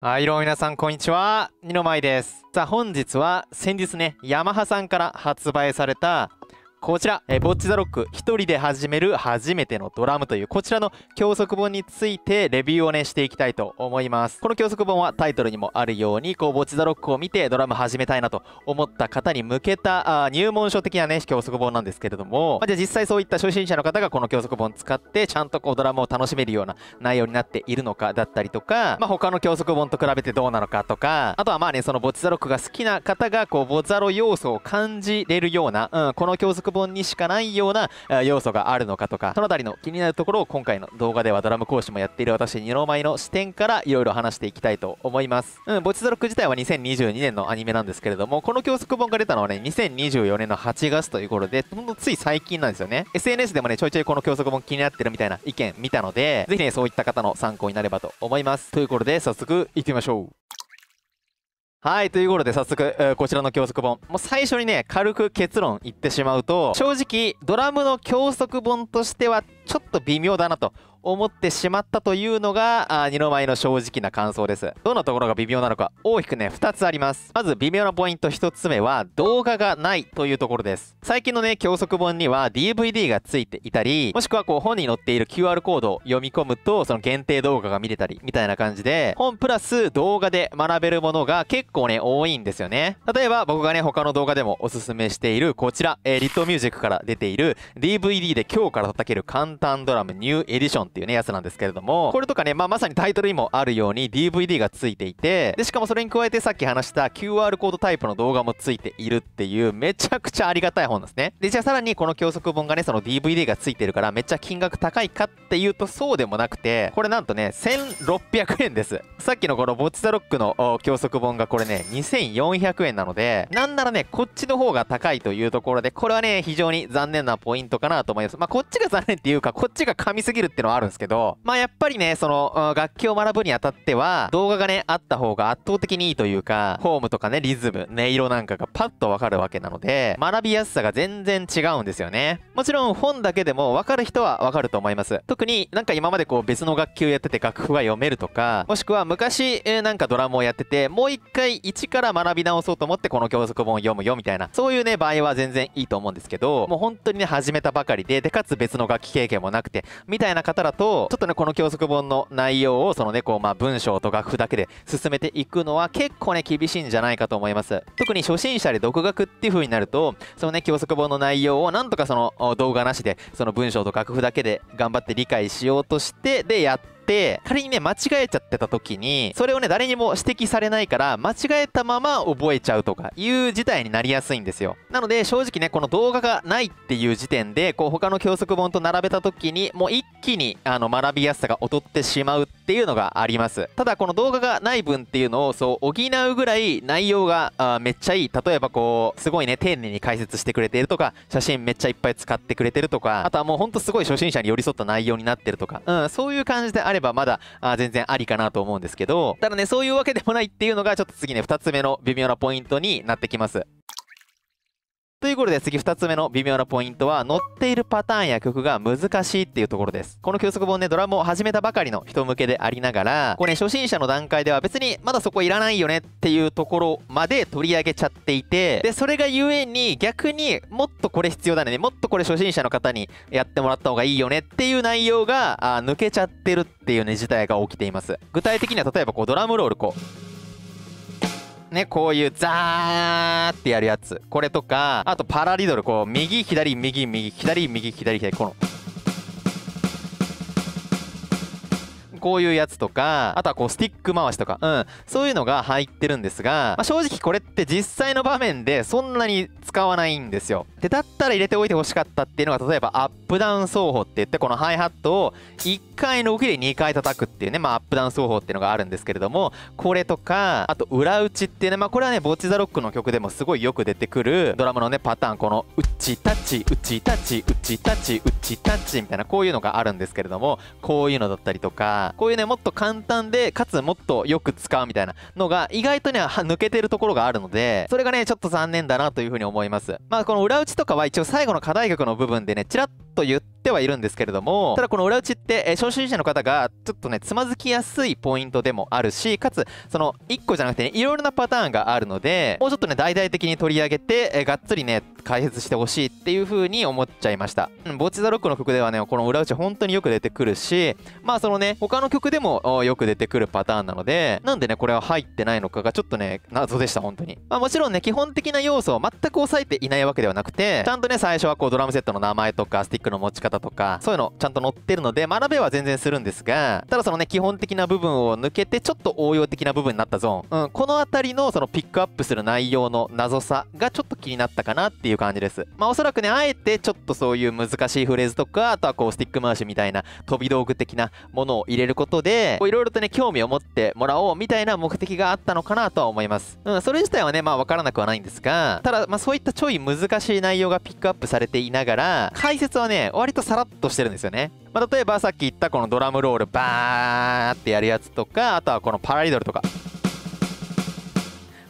はい、どうも皆さん、こんにちは。二の舞です。さあ、本日は先日ね、ヤマハさんから発売されたこちら、えー、ボッチザロック一人で始める初めてのドラムというこちらの教則本についてレビューをねしていきたいと思いますこの教則本はタイトルにもあるようにこうボッチザロックを見てドラム始めたいなと思った方に向けたあ入門書的なね教則本なんですけれども、まあ、じゃあ実際そういった初心者の方がこの教則本使ってちゃんとこうドラムを楽しめるような内容になっているのかだったりとか、まあ、他の教則本と比べてどうなのかとかあとはまあねそのボッチザロックが好きな方がこうボザロ要素を感じれるような、うん、この教則曲本にしかないような要素があるのかとかその辺りの気になるところを今回の動画ではドラム講師もやっている私二の舞の視点からいろいろ話していきたいと思います、うん、ボチザロック自体は2022年のアニメなんですけれどもこの教則本が出たのはね2024年の8月ということでほんとつい最近なんですよね SNS でもねちょいちょいこの教則本気になってるみたいな意見見たのでぜひねそういった方の参考になればと思いますということで早速いってみましょうはい、ということで早速、えー、こちらの教則本。もう最初にね、軽く結論言ってしまうと、正直、ドラムの教則本としてはちょっと微妙だなと思ってしまったというのが二の舞の正直な感想ですどのところが微妙なのか大きくね2つありますまず微妙なポイント1つ目は動画がないというところです最近のね教則本には DVD がついていたりもしくはこう本に載っている QR コードを読み込むとその限定動画が見れたりみたいな感じで本プラス動画で学べるものが結構ね多いんですよね例えば僕がね他の動画でもおすすめしているこちら、えー、リットミュージックから出ている DVD で今日から叩ける簡単ドラムニューエディションっていうね、やつなんですけれども、これとかね、まあ、まさにタイトルにもあるように DVD がついていて、で、しかもそれに加えてさっき話した QR コードタイプの動画もついているっていう、めちゃくちゃありがたい本ですね。で、じゃあさらにこの教則本がね、その DVD がついてるから、めっちゃ金額高いかっていうとそうでもなくて、これなんとね、1600円です。さっきのこのボッチザロックの教則本がこれね、2400円なので、なんならね、こっちの方が高いというところで、これはね、非常に残念なポイントかなと思います。まあ、こっちが残念っていうか、こっちが噛みすぎるってのはあるんですけど、まあやっぱりね、その、楽器を学ぶにあたっては、動画がね、あった方が圧倒的にいいというか、フォームとかね、リズム、音色なんかがパッとわかるわけなので、学びやすさが全然違うんですよね。もちろん本だけでもわかる人はわかると思います。特になんか今までこう別の楽器をやってて楽譜が読めるとか、もしくは昔、えなんかドラムをやってて、もう一回一から学び直そうと思ってこの教則本を読むよみたいな、そういうね、場合は全然いいと思うんですけど、もう本当にね、始めたばかりで、で、かつ別の楽器経験もなくて、みたいな方だらとちょっとねこの教則本の内容をそのねこうまあ文章と楽譜だけで進めていくのは結構ね厳しいんじゃないかと思います特に初心者で独学っていう風になるとそのね教則本の内容をなんとかその動画なしでその文章と楽譜だけで頑張って理解しようとしてでやってて、仮にね、間違えちゃってた時に、それをね、誰にも指摘されないから、間違えたまま覚えちゃうとかいう事態になりやすいんですよ。なので、正直ね、この動画がないっていう時点で、こう、他の教則本と並べた時に、もう一気に、あの、学びやすさが劣ってしまうっていうのがあります。ただ、この動画がない分っていうのを、そう、補うぐらい内容が、あめっちゃいい。例えば、こう、すごいね、丁寧に解説してくれているとか、写真めっちゃいっぱい使ってくれてるとか、あとはもうほんとすごい初心者に寄り添った内容になってるとか、うん、そういう感じであれば、ればまだあ全然ありかなと思うんですけど、ただね、そういうわけでもないっていうのがちょっと次ね、2つ目の微妙なポイントになってきます。ということで次2つ目の微妙なポイントは、乗っているパターンや曲が難しいっていうところです。この教則本ね、ドラムを始めたばかりの人向けでありながら、これね、初心者の段階では別にまだそこいらないよねっていうところまで取り上げちゃっていて、で、それがゆえに逆にもっとこれ必要だね、もっとこれ初心者の方にやってもらった方がいいよねっていう内容が、あ抜けちゃってるっていうね、事態が起きています。具体的には例えばこうドラムロールこう、ね、こういうザーーってやるやつ。これとか、あとパラリドル、こう、右、左、右、右、左、右、左、左、この。こういうやつとか、あとはこうスティック回しとか、うん、そういうのが入ってるんですが、まあ、正直これって実際の場面でそんなに使わないんですよ。で、だったら入れておいてほしかったっていうのが、例えばアップダウン奏法って言って、このハイハットを1回の動きで2回叩くっていうね、まあアップダウン奏法っていうのがあるんですけれども、これとか、あと裏打ちっていうね、まあこれはね、ボッチザロックの曲でもすごいよく出てくるドラムのね、パターン、この、うちタッチ、うちタッチ、うちタッチ、うちタッチ、みたいな、こういうのがあるんですけれども、こういうのだったりとか、こういうね、もっと簡単で、かつもっとよく使うみたいなのが、意外とね、抜けてるところがあるので、それがね、ちょっと残念だなというふうに思思いますまあこの裏打ちとかは一応最後の課題曲の部分でねちらっと言ってはいるんですけれども、ただこの裏打ちって、え初心者の方がちょっとね、つまずきやすいポイントでもあるし、かつ、その1個じゃなくてね、いろいろなパターンがあるので、もうちょっとね、大々的に取り上げて、えがっつりね、解説してほしいっていう風に思っちゃいました。うん、ボチザロックの曲ではね、この裏打ち本当によく出てくるし、まあそのね、他の曲でもよく出てくるパターンなので、なんでね、これは入ってないのかがちょっとね、謎でした、本当に。まあもちろんね、基本的な要素を全く抑えていないわけではなくて、ちゃんとね、最初はこうドラムセットの名前とか、スティッククの持ち方とか、そういうのちゃんと載ってるので、学べは全然するんですが、ただそのね、基本的な部分を抜けて、ちょっと応用的な部分になったゾーン。うん、この辺りのそのピックアップする内容の謎さがちょっと気になったかなっていう感じです。まあおそらくね、あえてちょっとそういう難しいフレーズとか、あとはこうスティック回しみたいな飛び道具的なものを入れることで、いろいろとね、興味を持ってもらおうみたいな目的があったのかなとは思います。うん、それ自体はね、まあわからなくはないんですが、ただ、まあそういったちょい難しい内容がピックアップされていながら、解説はね、ね、割とさらっとしてるんですよね。まあ、例えばさっき言ったこのドラムロールバーってやるやつとか、あとはこのパラリドルとか。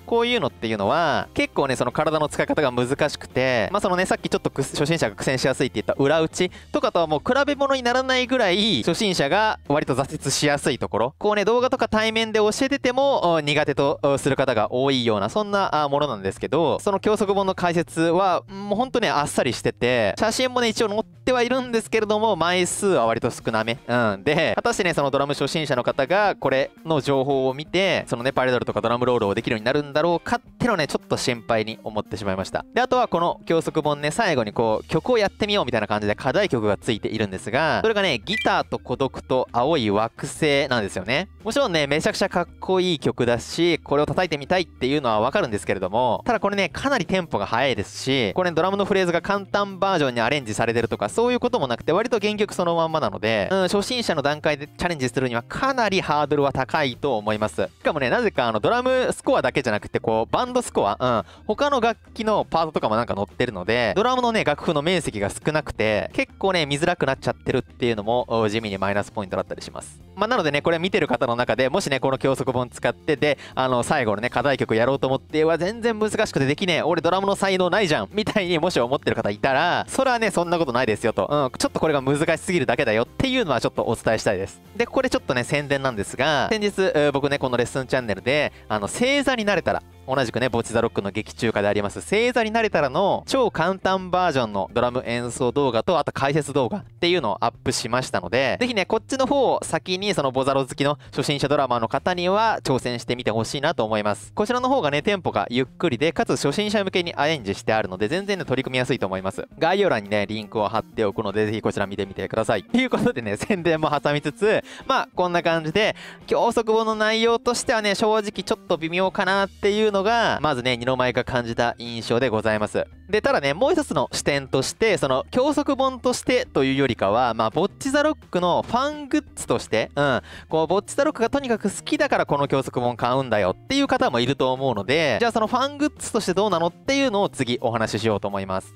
こういうのっていうのは、結構ね、その体の使い方が難しくて、まあそのね、さっきちょっと初心者が苦戦しやすいって言った裏打ちとかとはもう比べ物にならないぐらい、初心者が割と挫折しやすいところ、こうね、動画とか対面で教えてても苦手とする方が多いような、そんなものなんですけど、その教則本の解説は、もうほんとね、あっさりしてて、写真もね、一応載ってってはいるんですけれども、枚数は割と少なめ。うん。で、果たしてね、そのドラム初心者の方が、これの情報を見て、そのね、パレードルとかドラムロールをできるようになるんだろうかってのね、ちょっと心配に思ってしまいました。で、あとはこの教則本ね、最後にこう、曲をやってみようみたいな感じで課題曲がついているんですが、それがね、ギターと孤独と青い惑星なんですよね。もちろんね、めちゃくちゃかっこいい曲だし、これを叩いてみたいっていうのはわかるんですけれども、ただこれね、かなりテンポが速いですし、これ、ね、ドラムのフレーズが簡単バージョンにアレンジされてるとか、そういうこともなくて、割と原曲そのまんまなので、うん、初心者の段階でチャレンジするにはかなりハードルは高いと思います。しかもね、なぜかあのドラムスコアだけじゃなくて、こう、バンドスコア、うん、他の楽器のパートとかもなんか載ってるので、ドラムのね、楽譜の面積が少なくて、結構ね、見づらくなっちゃってるっていうのも、地味にマイナスポイントだったりします。まあ、なのでね、これ見てる方の中で、もしね、この教則本使って、で、あの、最後のね、課題曲やろうと思って、は全然難しくてできねえ、俺ドラムの才能ないじゃん、みたいにもし思ってる方いたら、それはね、そんなことないですよ。よと、うん、ちょっとこれが難しすぎるだけだよっていうのはちょっとお伝えしたいです。で、ここでちょっとね、宣伝なんですが、先日、僕ね、このレッスンチャンネルで、あの、星座になれたら、同じくね、ボチザロックの劇中歌であります、星座になれたらの超簡単バージョンのドラム演奏動画と、あと解説動画っていうのをアップしましたので、ぜひね、こっちの方を先にそのボザロ好きの初心者ドラマーの方には挑戦してみてほしいなと思います。こちらの方がね、テンポがゆっくりで、かつ初心者向けにアレンジしてあるので、全然ね、取り組みやすいと思います。概要欄にね、リンクを貼っておくので、ぜひこちら見てみてください。ということでね、宣伝も挟みつつ、まあ、こんな感じで、教則本の内容としてはね、正直ちょっと微妙かなっていうののが、まずね、二の舞が感じた印象でございます。で、ただね、もう一つの視点として、その、教則本としてというよりかは、まあ、ボッチザロックのファングッズとして、うん、こう、ボッチザロックがとにかく好きだからこの教則本買うんだよっていう方もいると思うので、じゃあそのファングッズとしてどうなのっていうのを次お話ししようと思います。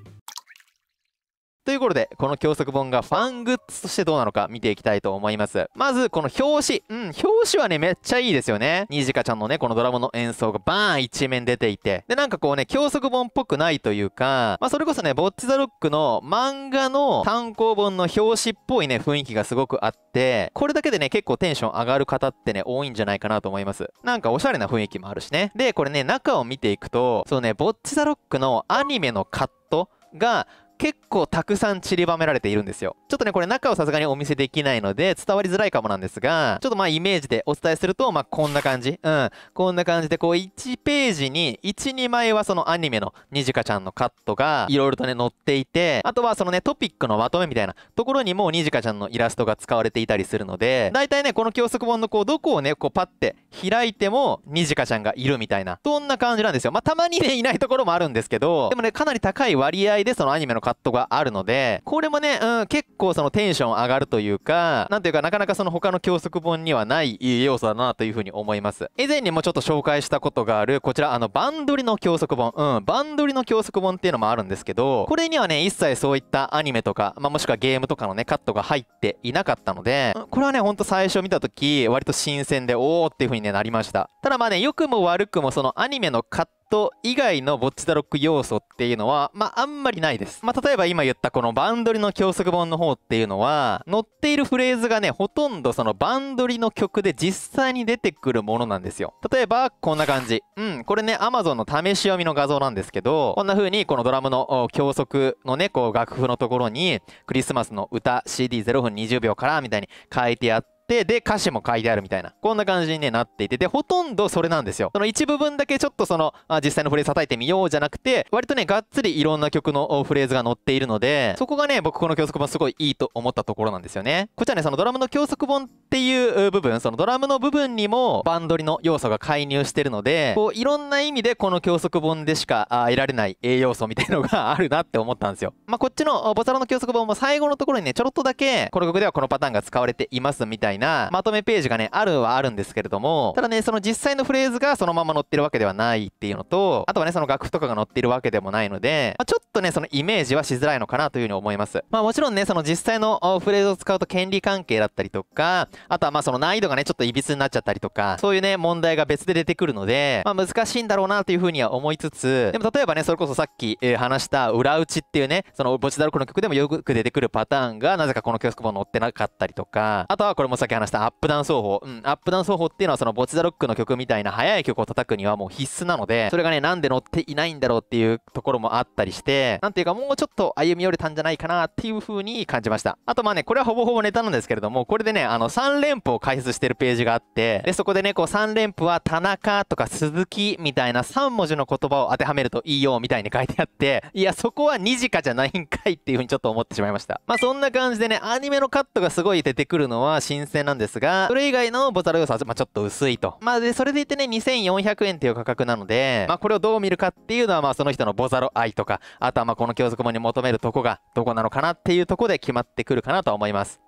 ということで、この教則本がファングッズとしてどうなのか見ていきたいと思います。まず、この表紙。うん、表紙はね、めっちゃいいですよね。にじかちゃんのね、このドラムの演奏がバーン一面出ていて。で、なんかこうね、教則本っぽくないというか、まあ、それこそね、ボッチザロックの漫画の単行本の表紙っぽいね、雰囲気がすごくあって、これだけでね、結構テンション上がる方ってね、多いんじゃないかなと思います。なんかおしゃれな雰囲気もあるしね。で、これね、中を見ていくと、そうね、ボッチザロックのアニメのカットが結構たくさん散りばめられているんですよ。ちょっとね、これ中をさすがにお見せできないので、伝わりづらいかもなんですが、ちょっとまあイメージでお伝えすると、まあこんな感じ。うん。こんな感じで、こう1ページに1、2枚はそのアニメのにじかちゃんのカットがいろいろとね、載っていて、あとはそのね、トピックのまとめみたいなところにもにじかちゃんのイラストが使われていたりするので、大体ね、この教則本のこう、どこをね、こうパッて開いてもにじかちゃんがいるみたいな、そんな感じなんですよ。まあたまにね、いないところもあるんですけど、でもね、かなり高い割合でそのアニメのカットットがあるので、これもね、うん、結構そのテンション上がるというか、なんていうかなかなかその他の教則本にはない要素だなというふうに思います。以前にもちょっと紹介したことがある、こちらあの、バンドリの教則本。うん、バンドリの教則本っていうのもあるんですけど、これにはね、一切そういったアニメとか、まあ、もしくはゲームとかのね、カットが入っていなかったので、うん、これはね、ほんと最初見た時、割と新鮮で、おーっていう風に、ね、なりました。ただまあね、良くも悪くもそのアニメのカットト以外のボッチザロック要素っていうのは、まあ、あんまりないです。まあ、例えば今言ったこのバンドリの教則本の方っていうのは、載っているフレーズがね、ほとんどそのバンドリの曲で実際に出てくるものなんですよ。例えば、こんな感じ。うん、これね、Amazon の試し読みの画像なんですけど、こんな風にこのドラムの教則のね、こう楽譜のところに、クリスマスの歌 CD0 分20秒からみたいに書いてあって、て、で、歌詞も書いてあるみたいな、こんな感じに、ね、なっていて、で、ほとんどそれなんですよ。その一部分だけちょっとその、あ実際のフレーズ叩いてみようじゃなくて、割とね、がっつりいろんな曲のフレーズが載っているので、そこがね、僕この教則本すごいいいと思ったところなんですよね。こちらね、そのドラムの教則本っていう部分、そのドラムの部分にもバンドリの要素が介入してるので、こう、いろんな意味でこの教則本でしか得られない栄養素みたいのがあるなって思ったんですよ。まあ、こっちのボサロの教則本も最後のところにね、ちょろっとだけ、この曲ではこのパターンが使われていますみたいななまとめページがね、あるはあるんですけれども、ただね、その実際のフレーズがそのまま載ってるわけではないっていうのと、あとはね、その楽譜とかが載ってるわけでもないので、まあ、ちょっとね、そのイメージはしづらいのかなというふうに思います。まあもちろんね、その実際のフレーズを使うと権利関係だったりとか、あとはまあその難易度がね、ちょっといびつになっちゃったりとか、そういうね、問題が別で出てくるので、まあ難しいんだろうなというふうには思いつつ、でも例えばね、それこそさっき、え話した裏打ちっていうね、そのボチダルクの曲でもよく出てくるパターンが、なぜかこの曲も載ってなかったりとか、あとはこれもさき話したアップダウン奏法、うん、アップダウン奏法っていうのはそのボチザロックの曲みたいな速い曲を叩くにはもう必須なのでそれがねなんで乗っていないんだろうっていうところもあったりしてなんていうかもうちょっと歩み寄れたんじゃないかなっていう風に感じましたあとまあねこれはほぼほぼネタなんですけれどもこれでねあの3連符を解説してるページがあってでそこでねこう3連符は田中とか鈴木みたいな3文字の言葉を当てはめるといいよみたいに書いてあっていやそこは2時かじゃないんかいっていう風にちょっと思ってしまいましたまあそんな感じでねアニメのカットがすごい出てくるのは新戦なんですが、それ以外のボザル要素は、まあ、ちょっと薄いと。まあ、で、それでいてね、2400円っていう価格なので、まあ、これをどう見るかっていうのは、まあ、その人のボザロ愛とか、あとはまあ、この教則本に求めるとこが、どこなのかなっていうとこで決まってくるかなと思います。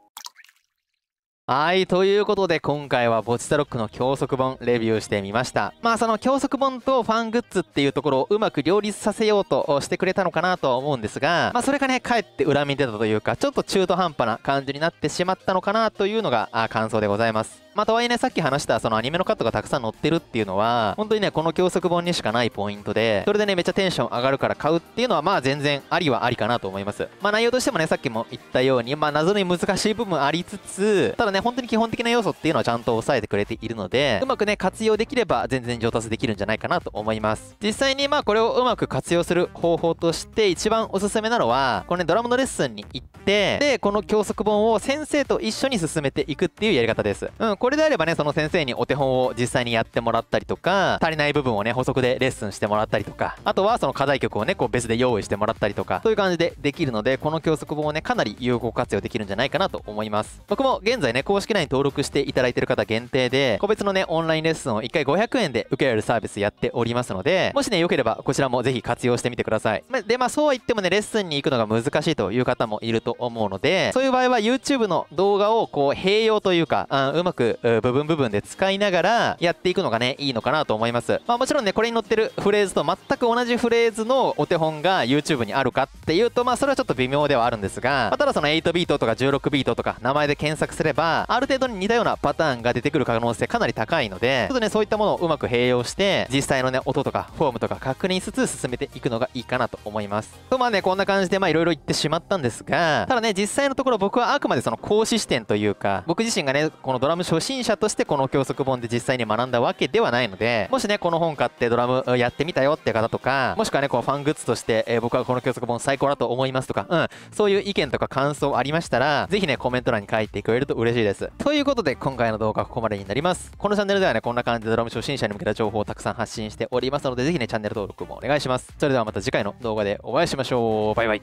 はい、ということで今回はボチタロックの教則本レビューしてみました。まあその教則本とファングッズっていうところをうまく両立させようとしてくれたのかなとは思うんですが、まあそれがね、かえって裏見てたというか、ちょっと中途半端な感じになってしまったのかなというのが感想でございます。まあ、とはいえね、さっき話したそのアニメのカットがたくさん載ってるっていうのは、本当にね、この教則本にしかないポイントで、それでね、めっちゃテンション上がるから買うっていうのは、まあ全然ありはありかなと思います。まあ内容としてもね、さっきも言ったように、まあ謎に難しい部分ありつつ、ただね、本当に基本的な要素っていうのはちゃんと押さえてくれているので、うまくね、活用できれば全然上達できるんじゃないかなと思います。実際にまあこれをうまく活用する方法として、一番おすすめなのは、このね、ドラムのレッスンに行って、で、この教則本を先生と一緒に進めていくっていうやり方です。うん、これであればねその先生にお手本を実際にやってもらったりとか足りない部分をね補足でレッスンしてもらったりとかあとはその課題曲をねこう別で用意してもらったりとかそういう感じでできるのでこの教則本をねかなり有効活用できるんじゃないかなと思います僕も現在ね公式内に登録していただいてる方限定で個別のねオンラインレッスンを1回500円で受けられるサービスやっておりますのでもしねよければこちらもぜひ活用してみてくださいでまあそうは言ってもねレッスンに行くのが難しいという方もいると思うのでそういう場合は YouTube の動画をこう併用というか、うん、うまく部分部分で使いながらやっていくのがねいいのかなと思います、まあ、もちろんねこれに載ってるフレーズと全く同じフレーズのお手本が YouTube にあるかっていうとまあそれはちょっと微妙ではあるんですが、まあ、ただその8ビートとか16ビートとか名前で検索すればある程度に似たようなパターンが出てくる可能性かなり高いのでちょっとねそういったものをうまく併用して実際のね音とかフォームとか確認しつつ進めていくのがいいかなと思いますとまあねこんな感じでまあいろいろ言ってしまったんですがただね実際のところ僕はあくまでその講師視点というか僕自身がねこのドラム初心者としてこの教則本で実際に学んだわけではないのでもしねこの本買ってドラムやってみたよって方とかもしくはねこうファングッズとして、えー、僕はこの教則本最高だと思いますとかうんそういう意見とか感想ありましたらぜひねコメント欄に書いてくれると嬉しいですということで今回の動画はここまでになりますこのチャンネルではねこんな感じでドラム初心者に向けた情報をたくさん発信しておりますのでぜひねチャンネル登録もお願いしますそれではまた次回の動画でお会いしましょうバイバイ